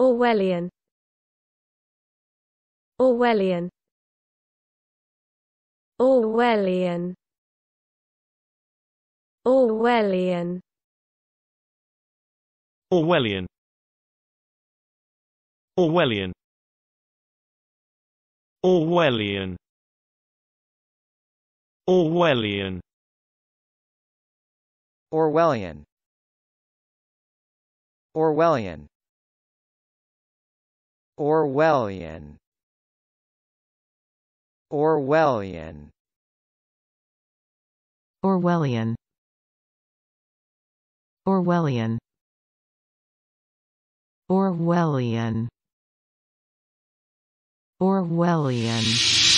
Orwellian Orwellian Orwellian Orwellian Orwellian Orwellian Orwellian Orwellian Orwellian Orwellian Orwellian Orwellian Orwellian Orwellian Orwellian Orwellian